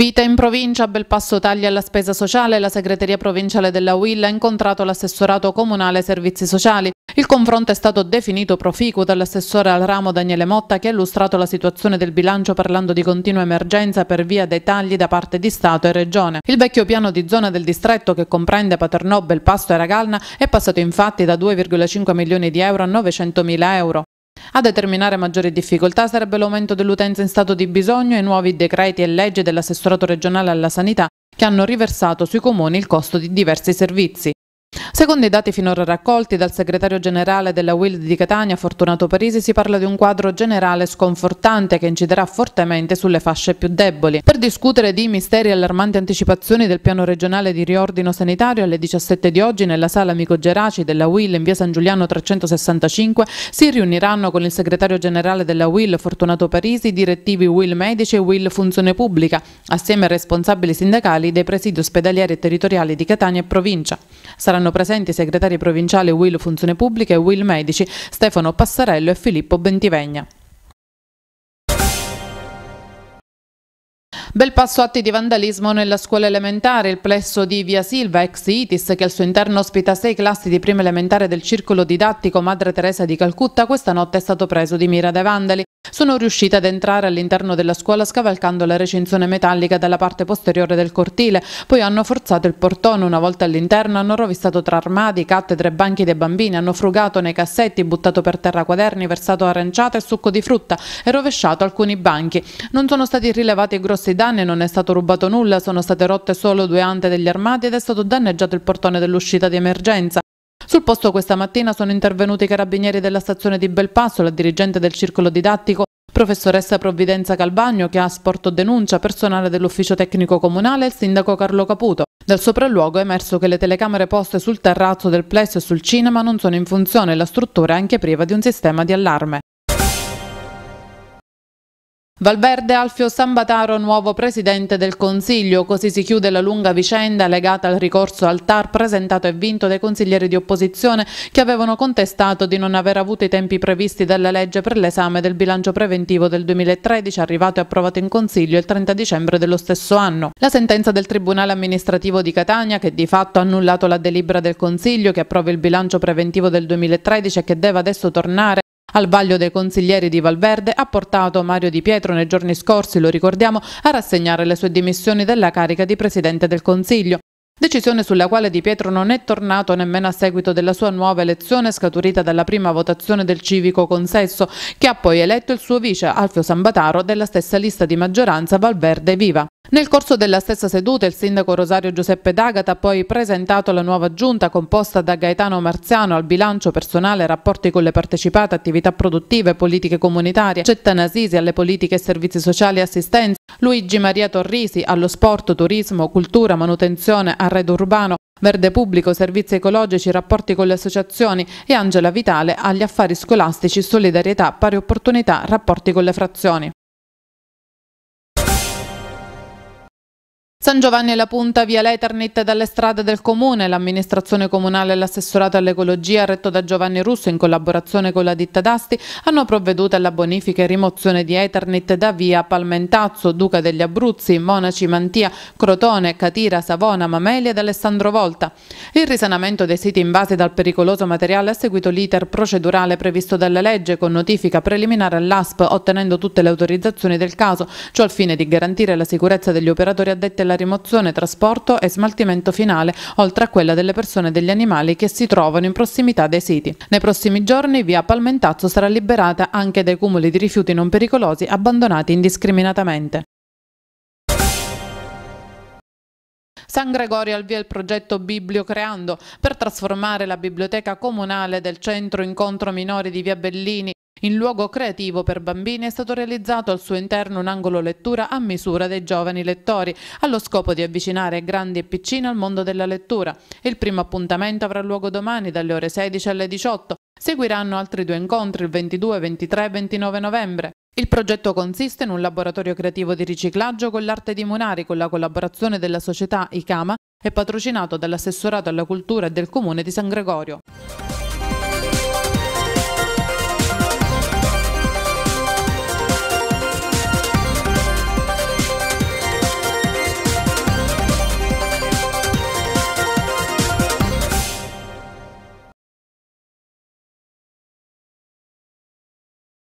Vita in provincia, bel passo tagli alla spesa sociale, la segreteria provinciale della UIL ha incontrato l'assessorato comunale servizi sociali. Il confronto è stato definito proficuo dall'assessore al ramo Daniele Motta che ha illustrato la situazione del bilancio parlando di continua emergenza per via dei tagli da parte di Stato e Regione. Il vecchio piano di zona del distretto che comprende Paternò, Belpasto e Ragalna è passato infatti da 2,5 milioni di euro a 900 mila euro. A determinare maggiori difficoltà sarebbe l'aumento dell'utenza in stato di bisogno e i nuovi decreti e leggi dell'assessorato regionale alla sanità che hanno riversato sui comuni il costo di diversi servizi. Secondo i dati finora raccolti dal segretario generale della WILD di Catania, Fortunato Parisi, si parla di un quadro generale sconfortante che inciderà fortemente sulle fasce più deboli. Per discutere di misteri e allarmanti anticipazioni del piano regionale di riordino sanitario, alle 17 di oggi nella sala Amico Geraci della WIL in via San Giuliano 365 si riuniranno con il segretario generale della WIL, Fortunato Parisi, i direttivi WIL Medici e WIL Funzione Pubblica, assieme ai responsabili sindacali dei presidi ospedalieri e territoriali di Catania e provincia. Saranno presenti presenti i segretari provinciali Will Funzione Pubblica e Will Medici, Stefano Passarello e Filippo Bentivegna. Bel passo atti di vandalismo nella scuola elementare, il plesso di Via Silva, ex ITIS, che al suo interno ospita sei classi di prima elementare del circolo didattico Madre Teresa di Calcutta, questa notte è stato preso di mira dai vandali. Sono riuscita ad entrare all'interno della scuola scavalcando la recinzione metallica dalla parte posteriore del cortile, poi hanno forzato il portone una volta all'interno, hanno rovistato tra armadi, cattedre e banchi dei bambini, hanno frugato nei cassetti, buttato per terra quaderni, versato aranciata e succo di frutta e rovesciato alcuni banchi. Non sono stati rilevati grossi danni danni, non è stato rubato nulla, sono state rotte solo due ante degli armati ed è stato danneggiato il portone dell'uscita di emergenza. Sul posto questa mattina sono intervenuti i carabinieri della stazione di Belpasso, la dirigente del circolo didattico, professoressa Provvidenza Calbagno, che ha sporto denuncia personale dell'ufficio tecnico comunale e il sindaco Carlo Caputo. Dal sopralluogo è emerso che le telecamere poste sul terrazzo del plesso e sul cinema non sono in funzione e la struttura è anche priva di un sistema di allarme. Valverde Alfio Sambataro, nuovo presidente del Consiglio, così si chiude la lunga vicenda legata al ricorso al TAR presentato e vinto dai consiglieri di opposizione che avevano contestato di non aver avuto i tempi previsti dalla legge per l'esame del bilancio preventivo del 2013 arrivato e approvato in Consiglio il 30 dicembre dello stesso anno. La sentenza del Tribunale amministrativo di Catania che di fatto ha annullato la delibera del Consiglio che approva il bilancio preventivo del 2013 e che deve adesso tornare al vaglio dei consiglieri di Valverde ha portato Mario Di Pietro nei giorni scorsi, lo ricordiamo, a rassegnare le sue dimissioni dalla carica di Presidente del Consiglio. Decisione sulla quale Di Pietro non è tornato nemmeno a seguito della sua nuova elezione scaturita dalla prima votazione del civico consesso, che ha poi eletto il suo vice Alfio Sambataro della stessa lista di maggioranza Valverde Viva. Nel corso della stessa seduta il sindaco Rosario Giuseppe D'Agata ha poi presentato la nuova giunta composta da Gaetano Marziano al bilancio personale, rapporti con le partecipate, attività produttive, politiche comunitarie, Cetta Nasisi alle politiche e servizi sociali e assistenza, Luigi Maria Torrisi allo sport, turismo, cultura, manutenzione, arredo urbano, Verde Pubblico, Servizi Ecologici, Rapporti con le associazioni e Angela Vitale agli affari scolastici, solidarietà, pari opportunità, rapporti con le frazioni. San Giovanni e la Punta, via l'Eternit dalle strade del comune, l'amministrazione comunale e l'assessorato all'ecologia retto da Giovanni Russo in collaborazione con la ditta d'Asti hanno provveduto alla bonifica e rimozione di Eternit da via Palmentazzo, Duca degli Abruzzi, Monaci, Mantia, Crotone, Catira, Savona, Mamelia ed Alessandro Volta. Il risanamento dei siti invasi dal pericoloso materiale ha seguito l'iter procedurale previsto dalla legge con notifica preliminare all'ASP ottenendo tutte le autorizzazioni del caso, ciò al fine di garantire la sicurezza degli operatori addetti alla della rimozione, trasporto e smaltimento finale, oltre a quella delle persone e degli animali che si trovano in prossimità dei siti. Nei prossimi giorni via Palmentazzo sarà liberata anche dai cumuli di rifiuti non pericolosi abbandonati indiscriminatamente. San Gregorio al via il progetto Bibliocreando per trasformare la biblioteca comunale del centro incontro minori di via Bellini in luogo creativo per bambini è stato realizzato al suo interno un angolo lettura a misura dei giovani lettori, allo scopo di avvicinare grandi e piccini al mondo della lettura. Il primo appuntamento avrà luogo domani dalle ore 16 alle 18. Seguiranno altri due incontri il 22, 23 e 29 novembre. Il progetto consiste in un laboratorio creativo di riciclaggio con l'arte di Monari con la collaborazione della società ICAMA e patrocinato dall'assessorato alla cultura e del comune di San Gregorio.